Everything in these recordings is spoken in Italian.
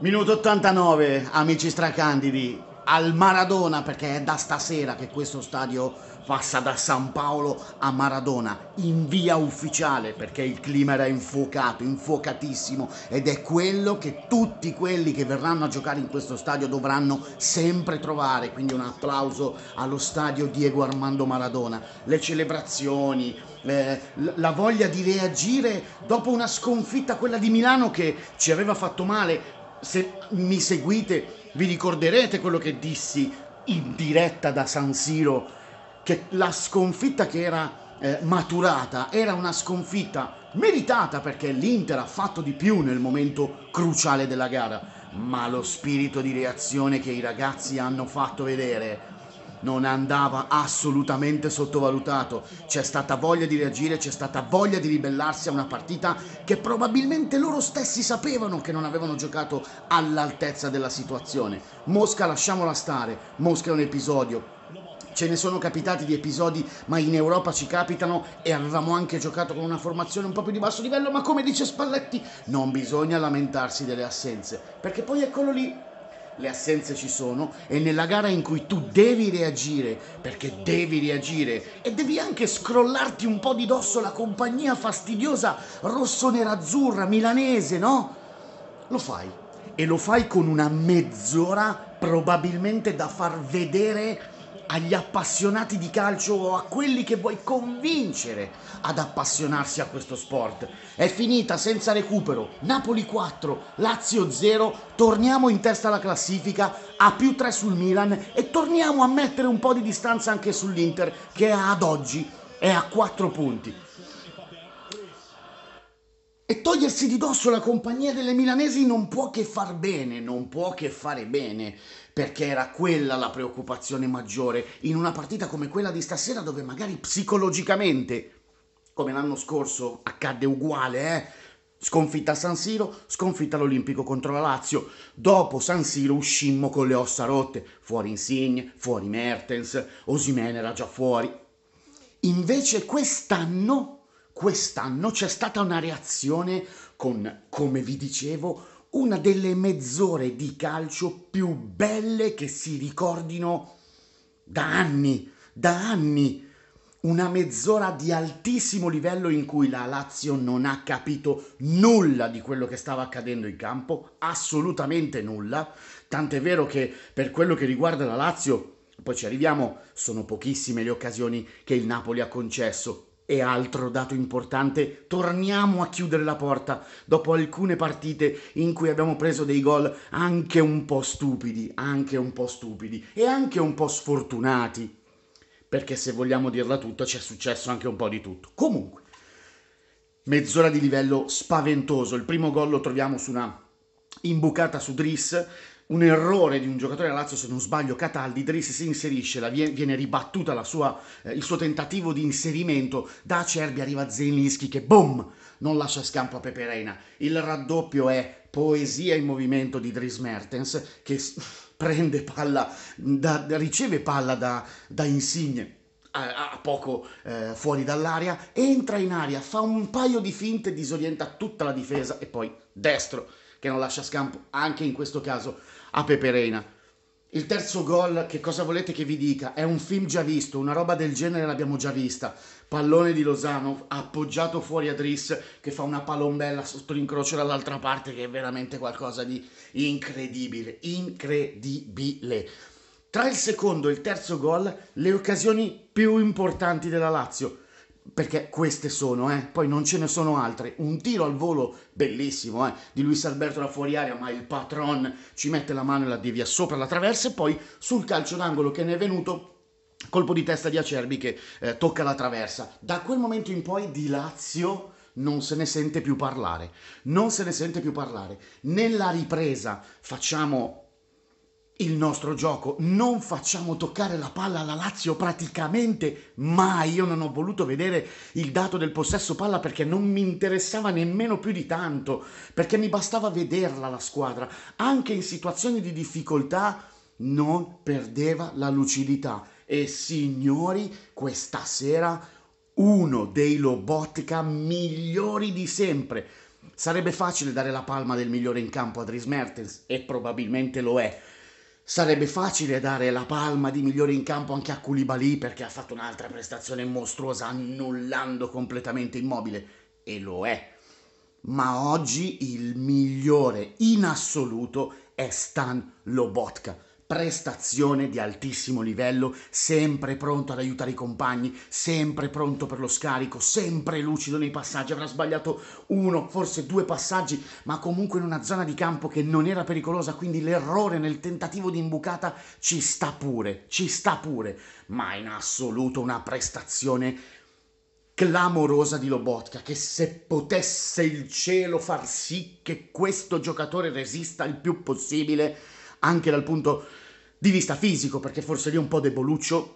Minuto 89, amici stracandidi, al Maradona perché è da stasera che questo stadio passa da San Paolo a Maradona in via ufficiale perché il clima era infuocato, infuocatissimo ed è quello che tutti quelli che verranno a giocare in questo stadio dovranno sempre trovare, quindi un applauso allo stadio Diego Armando Maradona. Le celebrazioni, eh, la voglia di reagire dopo una sconfitta, quella di Milano che ci aveva fatto male, se mi seguite vi ricorderete quello che dissi in diretta da San Siro, che la sconfitta che era eh, maturata era una sconfitta meritata perché l'Inter ha fatto di più nel momento cruciale della gara, ma lo spirito di reazione che i ragazzi hanno fatto vedere non andava assolutamente sottovalutato. C'è stata voglia di reagire, c'è stata voglia di ribellarsi a una partita che probabilmente loro stessi sapevano che non avevano giocato all'altezza della situazione. Mosca lasciamola stare, Mosca è un episodio, ce ne sono capitati di episodi, ma in Europa ci capitano e avevamo anche giocato con una formazione un po' più di basso livello, ma come dice Spalletti, non bisogna lamentarsi delle assenze, perché poi eccolo lì, le assenze ci sono e nella gara in cui tu devi reagire, perché devi reagire e devi anche scrollarti un po' di dosso la compagnia fastidiosa rosso-nerazzurra milanese, no? Lo fai e lo fai con una mezz'ora probabilmente da far vedere agli appassionati di calcio o a quelli che vuoi convincere ad appassionarsi a questo sport. È finita senza recupero. Napoli 4, Lazio 0, torniamo in testa alla classifica a più 3 sul Milan e torniamo a mettere un po' di distanza anche sull'Inter che ad oggi è a 4 punti. E togliersi di dosso la compagnia delle milanesi non può che far bene, non può che fare bene, perché era quella la preoccupazione maggiore in una partita come quella di stasera dove magari psicologicamente, come l'anno scorso accadde uguale, eh? sconfitta San Siro, sconfitta l'Olimpico contro la Lazio. Dopo San Siro uscimmo con le ossa rotte, fuori Insigne, fuori Mertens, Osimene era già fuori. Invece quest'anno quest'anno c'è stata una reazione con, come vi dicevo, una delle mezz'ore di calcio più belle che si ricordino da anni, da anni. Una mezz'ora di altissimo livello in cui la Lazio non ha capito nulla di quello che stava accadendo in campo, assolutamente nulla. Tant'è vero che per quello che riguarda la Lazio, poi ci arriviamo, sono pochissime le occasioni che il Napoli ha concesso, e altro dato importante, torniamo a chiudere la porta dopo alcune partite in cui abbiamo preso dei gol anche un po' stupidi, anche un po' stupidi e anche un po' sfortunati. Perché se vogliamo dirla tutta ci è successo anche un po' di tutto. Comunque, mezz'ora di livello spaventoso. Il primo gol lo troviamo su una imbucata su Driss un errore di un giocatore della Lazio, se non sbaglio, Cataldi, Driss si inserisce, la, viene ribattuta sua, eh, il suo tentativo di inserimento, da Acerbi arriva Zelinski che boom, non lascia scampo a Peperena. Il raddoppio è poesia in movimento di Dries Mertens che prende palla, da, riceve palla da, da Insigne a, poco eh, fuori dall'aria, entra in aria, fa un paio di finte, disorienta tutta la difesa e poi destro che non lascia scampo anche in questo caso a Peperena. Il terzo gol, che cosa volete che vi dica? È un film già visto, una roba del genere l'abbiamo già vista. Pallone di Lozano appoggiato fuori a Driss che fa una palombella sotto l'incrocio dall'altra parte che è veramente qualcosa di incredibile, incredibile. Tra il secondo e il terzo gol le occasioni più importanti della Lazio perché queste sono, eh? poi non ce ne sono altre. Un tiro al volo bellissimo eh? di Luis Alberto da fuori aria, ma il patron ci mette la mano e la devia sopra la traversa e poi sul calcio d'angolo che ne è venuto colpo di testa di Acerbi che eh, tocca la traversa. Da quel momento in poi di Lazio non se ne sente più parlare, non se ne sente più parlare. Nella ripresa facciamo il nostro gioco, non facciamo toccare la palla alla Lazio praticamente mai. Io non ho voluto vedere il dato del possesso palla perché non mi interessava nemmeno più di tanto, perché mi bastava vederla la squadra. Anche in situazioni di difficoltà non perdeva la lucidità. E signori, questa sera uno dei Lobotka migliori di sempre. Sarebbe facile dare la palma del migliore in campo a Dries Mertens e probabilmente lo è Sarebbe facile dare la palma di migliore in campo anche a Koulibaly perché ha fatto un'altra prestazione mostruosa annullando completamente Immobile, e lo è. Ma oggi il migliore in assoluto è Stan Lobotka prestazione di altissimo livello, sempre pronto ad aiutare i compagni, sempre pronto per lo scarico, sempre lucido nei passaggi, avrà sbagliato uno, forse due passaggi, ma comunque in una zona di campo che non era pericolosa, quindi l'errore nel tentativo di imbucata ci sta pure, ci sta pure, ma in assoluto una prestazione clamorosa di Lobotka che se potesse il cielo far sì che questo giocatore resista il più possibile anche dal punto di vista fisico, perché forse lì un po' deboluccio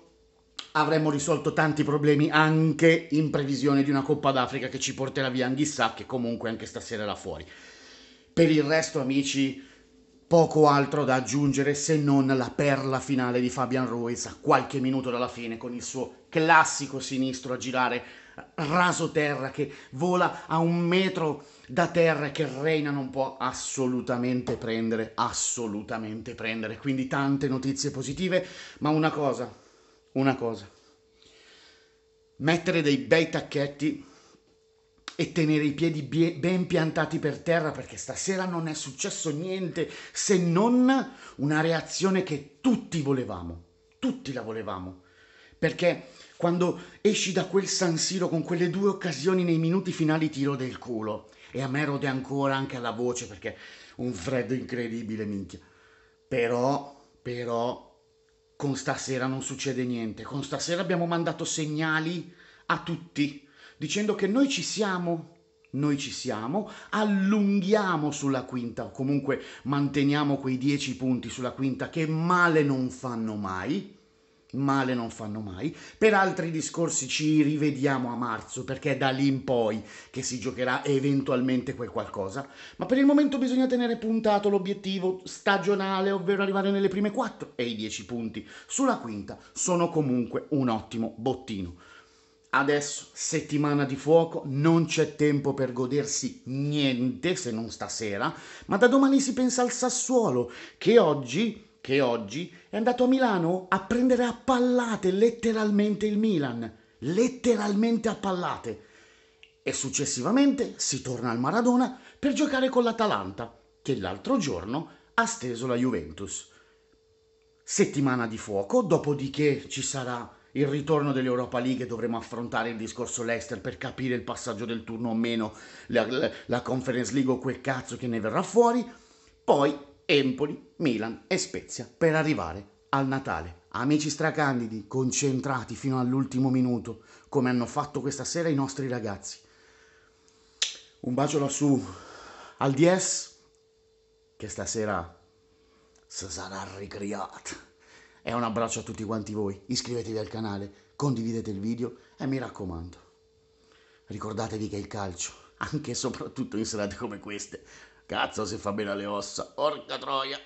avremmo risolto tanti problemi anche in previsione di una Coppa d'Africa che ci porterà via Anghissà, che comunque anche stasera era fuori. Per il resto, amici, poco altro da aggiungere se non la perla finale di Fabian Ruiz a qualche minuto dalla fine con il suo classico sinistro a girare raso terra che vola a un metro da terra che Reina non può assolutamente prendere, assolutamente prendere. Quindi tante notizie positive, ma una cosa, una cosa. Mettere dei bei tacchetti e tenere i piedi ben piantati per terra perché stasera non è successo niente se non una reazione che tutti volevamo, tutti la volevamo, perché quando esci da quel San Siro con quelle due occasioni nei minuti finali tiro del culo e a me rode ancora anche la voce perché un freddo incredibile minchia, però, però, con stasera non succede niente, con stasera abbiamo mandato segnali a tutti dicendo che noi ci siamo, noi ci siamo, allunghiamo sulla quinta, o comunque manteniamo quei dieci punti sulla quinta che male non fanno mai, male non fanno mai. Per altri discorsi ci rivediamo a marzo, perché è da lì in poi che si giocherà eventualmente quel qualcosa, ma per il momento bisogna tenere puntato l'obiettivo stagionale, ovvero arrivare nelle prime quattro e i dieci punti sulla quinta sono comunque un ottimo bottino. Adesso, settimana di fuoco, non c'è tempo per godersi niente se non stasera, ma da domani si pensa al Sassuolo, che oggi, che oggi è andato a Milano a prendere a pallate letteralmente il Milan, letteralmente a pallate. E successivamente si torna al Maradona per giocare con l'Atalanta, che l'altro giorno ha steso la Juventus. Settimana di fuoco, dopodiché ci sarà il ritorno dell'Europa League dovremo affrontare il discorso Leicester per capire il passaggio del turno o meno, la, la, la Conference League o quel cazzo che ne verrà fuori, poi Empoli, Milan e Spezia per arrivare al Natale. Amici stracandidi, concentrati fino all'ultimo minuto, come hanno fatto questa sera i nostri ragazzi. Un bacio lassù al DS, che stasera si sarà ricreato e un abbraccio a tutti quanti voi, iscrivetevi al canale, condividete il video e mi raccomando, ricordatevi che il calcio, anche e soprattutto in serate come queste, cazzo se fa bene alle ossa, orca troia!